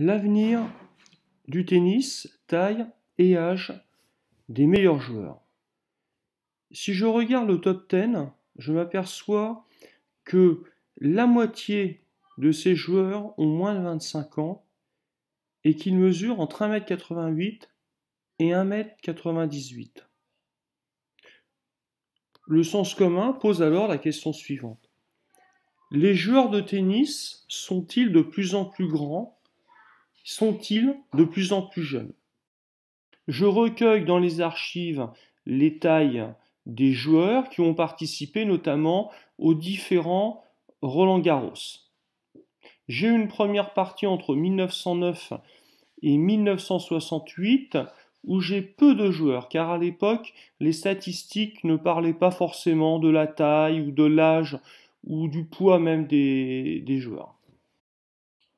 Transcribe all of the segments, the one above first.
L'avenir du tennis, taille et âge des meilleurs joueurs. Si je regarde le top 10, je m'aperçois que la moitié de ces joueurs ont moins de 25 ans et qu'ils mesurent entre 1m88 et 1m98. Le sens commun pose alors la question suivante. Les joueurs de tennis sont-ils de plus en plus grands sont-ils de plus en plus jeunes Je recueille dans les archives les tailles des joueurs qui ont participé notamment aux différents Roland Garros. J'ai une première partie entre 1909 et 1968 où j'ai peu de joueurs, car à l'époque, les statistiques ne parlaient pas forcément de la taille ou de l'âge ou du poids même des, des joueurs.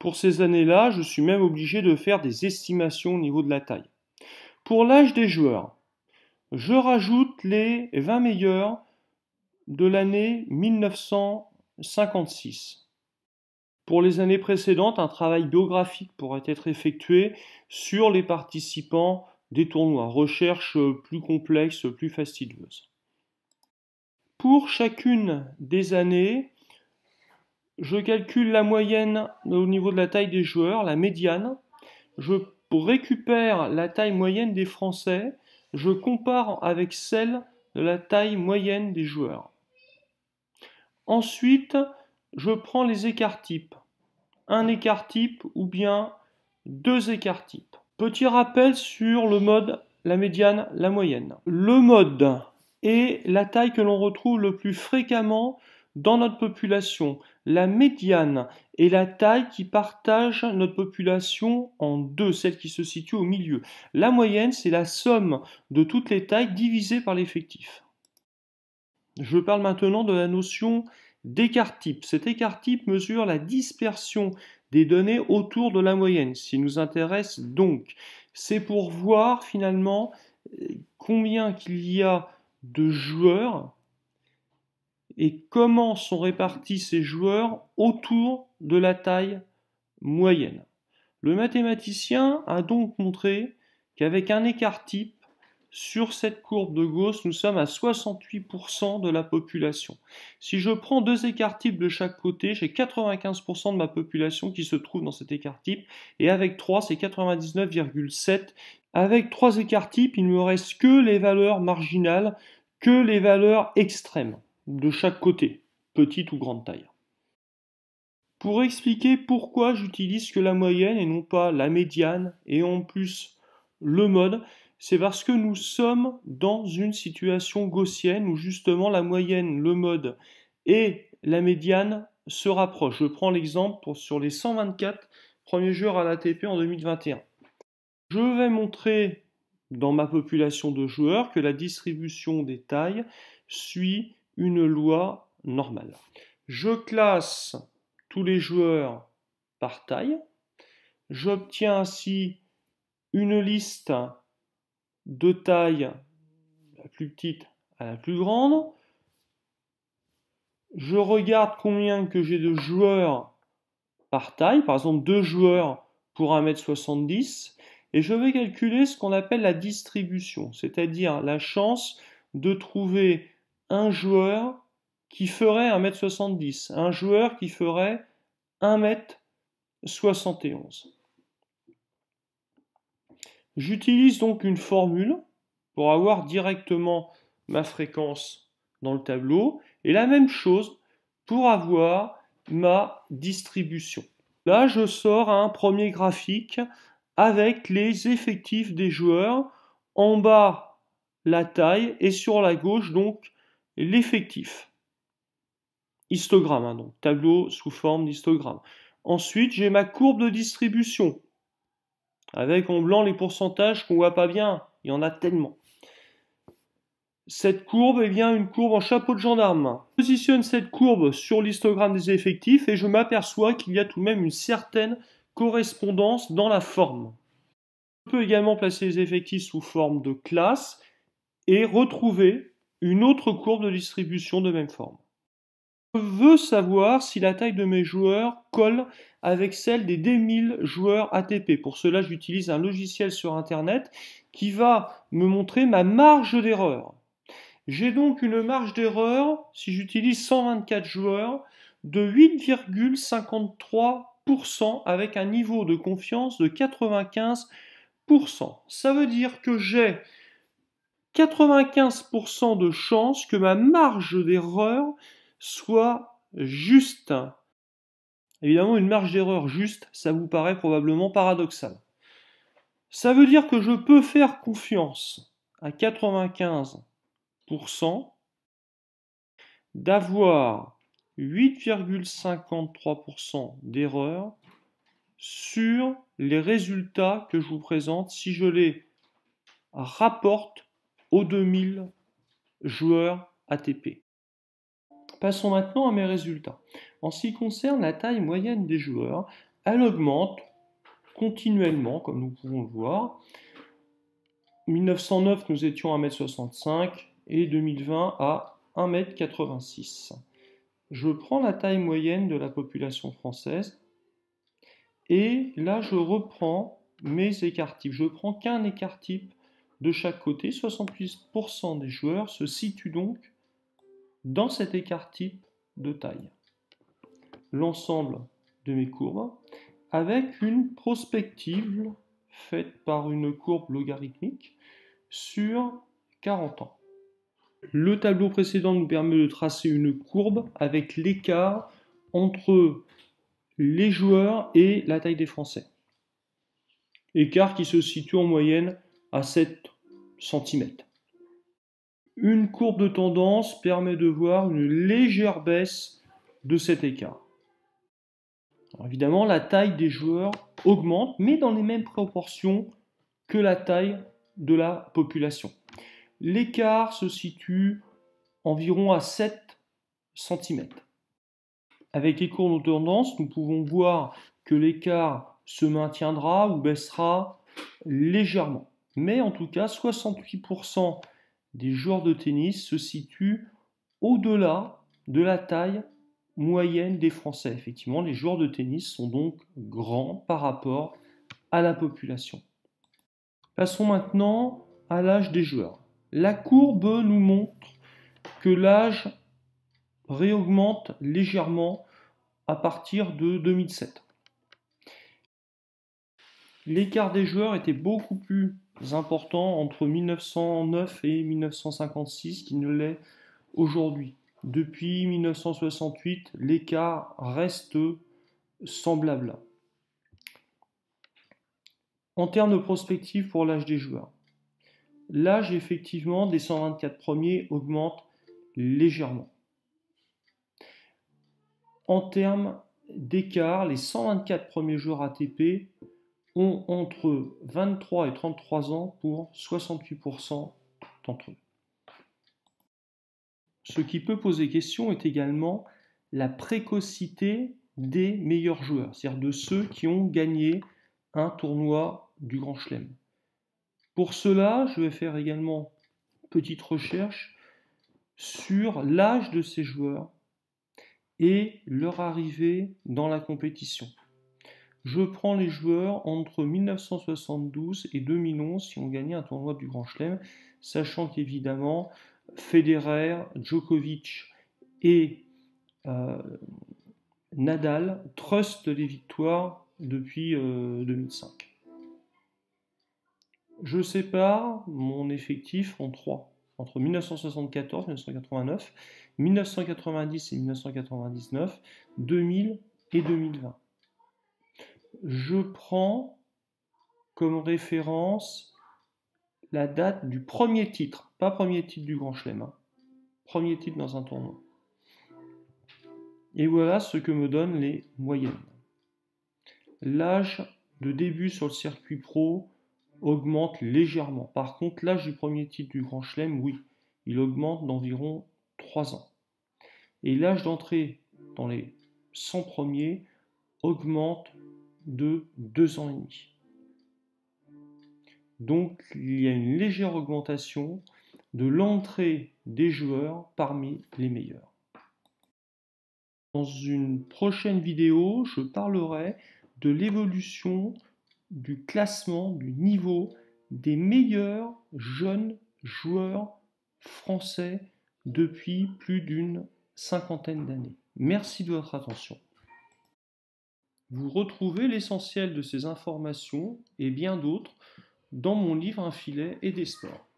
Pour ces années-là, je suis même obligé de faire des estimations au niveau de la taille. Pour l'âge des joueurs, je rajoute les 20 meilleurs de l'année 1956. Pour les années précédentes, un travail biographique pourrait être effectué sur les participants des tournois, recherche plus complexe, plus fastidieuse. Pour chacune des années, je calcule la moyenne au niveau de la taille des joueurs, la médiane. Je récupère la taille moyenne des Français. Je compare avec celle de la taille moyenne des joueurs. Ensuite, je prends les écarts types. Un écart type ou bien deux écarts types. Petit rappel sur le mode, la médiane, la moyenne. Le mode est la taille que l'on retrouve le plus fréquemment dans notre population, la médiane est la taille qui partage notre population en deux, celle qui se situe au milieu. La moyenne, c'est la somme de toutes les tailles divisées par l'effectif. Je parle maintenant de la notion d'écart-type. Cet écart-type mesure la dispersion des données autour de la moyenne, ce qui nous intéresse donc. C'est pour voir finalement euh, combien qu'il y a de joueurs et comment sont répartis ces joueurs autour de la taille moyenne. Le mathématicien a donc montré qu'avec un écart type, sur cette courbe de Gauss, nous sommes à 68% de la population. Si je prends deux écarts types de chaque côté, j'ai 95% de ma population qui se trouve dans cet écart type, et avec 3, c'est 99,7. Avec trois écarts types, il ne me reste que les valeurs marginales, que les valeurs extrêmes de chaque côté, petite ou grande taille. Pour expliquer pourquoi j'utilise que la moyenne et non pas la médiane et en plus le mode, c'est parce que nous sommes dans une situation gaussienne où justement la moyenne, le mode et la médiane se rapprochent. Je prends l'exemple sur les 124 premiers joueurs à l'ATP en 2021. Je vais montrer dans ma population de joueurs que la distribution des tailles suit une loi normale. Je classe tous les joueurs par taille. J'obtiens ainsi une liste de taille la plus petite à la plus grande. Je regarde combien que j'ai de joueurs par taille, par exemple deux joueurs pour 1m70, et je vais calculer ce qu'on appelle la distribution, c'est-à-dire la chance de trouver un joueur qui ferait 1m70, un joueur qui ferait 1m71. J'utilise donc une formule pour avoir directement ma fréquence dans le tableau et la même chose pour avoir ma distribution. Là, je sors un premier graphique avec les effectifs des joueurs en bas la taille et sur la gauche donc l'effectif. Histogramme, hein, donc tableau sous forme d'histogramme. Ensuite, j'ai ma courbe de distribution, avec en blanc les pourcentages qu'on voit pas bien, il y en a tellement. Cette courbe est eh bien une courbe en chapeau de gendarme. Je positionne cette courbe sur l'histogramme des effectifs et je m'aperçois qu'il y a tout de même une certaine correspondance dans la forme. Je peux également placer les effectifs sous forme de classe et retrouver une autre courbe de distribution de même forme. Je veux savoir si la taille de mes joueurs colle avec celle des 2000 joueurs ATP. Pour cela, j'utilise un logiciel sur Internet qui va me montrer ma marge d'erreur. J'ai donc une marge d'erreur, si j'utilise 124 joueurs, de 8,53% avec un niveau de confiance de 95%. Ça veut dire que j'ai 95% de chance que ma marge d'erreur soit juste. Évidemment, une marge d'erreur juste, ça vous paraît probablement paradoxal. Ça veut dire que je peux faire confiance à 95% d'avoir 8,53% d'erreur sur les résultats que je vous présente si je les rapporte aux 2000 joueurs ATP. Passons maintenant à mes résultats. En ce qui concerne la taille moyenne des joueurs, elle augmente continuellement, comme nous pouvons le voir. 1909, nous étions à 1m65 et 2020 à 1m86. Je prends la taille moyenne de la population française et là, je reprends mes écarts types. Je prends qu'un écart type de chaque côté, 68% des joueurs se situent donc dans cet écart type de taille. L'ensemble de mes courbes avec une prospective faite par une courbe logarithmique sur 40 ans. Le tableau précédent nous permet de tracer une courbe avec l'écart entre les joueurs et la taille des Français. Écart qui se situe en moyenne à 7 cm. Une courbe de tendance permet de voir une légère baisse de cet écart. évidemment, la taille des joueurs augmente, mais dans les mêmes proportions que la taille de la population. L'écart se situe environ à 7 cm. Avec les courbes de tendance, nous pouvons voir que l'écart se maintiendra ou baissera légèrement. Mais en tout cas, 68% des joueurs de tennis se situent au-delà de la taille moyenne des Français. Effectivement, les joueurs de tennis sont donc grands par rapport à la population. Passons maintenant à l'âge des joueurs. La courbe nous montre que l'âge réaugmente légèrement à partir de 2007. L'écart des joueurs était beaucoup plus important entre 1909 et 1956 qu'il ne l'est aujourd'hui. Depuis 1968, l'écart reste semblable. En termes de prospective pour l'âge des joueurs, l'âge effectivement des 124 premiers augmente légèrement. En termes d'écart, les 124 premiers joueurs ATP ont entre 23 et 33 ans pour 68% d'entre eux. Ce qui peut poser question est également la précocité des meilleurs joueurs, c'est-à-dire de ceux qui ont gagné un tournoi du Grand Chelem. Pour cela, je vais faire également une petite recherche sur l'âge de ces joueurs et leur arrivée dans la compétition. Je prends les joueurs entre 1972 et 2011 si on gagnait un tournoi du Grand Chelem, sachant qu'évidemment, Federer, Djokovic et euh, Nadal trustent les victoires depuis 2005. Euh, Je sépare mon effectif en trois, entre 1974 et 1989, 1990 et 1999, 2000 et 2020 je prends comme référence la date du premier titre, pas premier titre du Grand Chelem, hein. premier titre dans un tournoi. Et voilà ce que me donnent les moyennes. L'âge de début sur le circuit pro augmente légèrement. Par contre, l'âge du premier titre du Grand Chelem, oui, il augmente d'environ 3 ans. Et l'âge d'entrée dans les 100 premiers augmente de deux ans et demi. Donc il y a une légère augmentation de l'entrée des joueurs parmi les meilleurs. Dans une prochaine vidéo, je parlerai de l'évolution du classement, du niveau des meilleurs jeunes joueurs français depuis plus d'une cinquantaine d'années. Merci de votre attention. Vous retrouvez l'essentiel de ces informations et bien d'autres dans mon livre Un filet et des sports.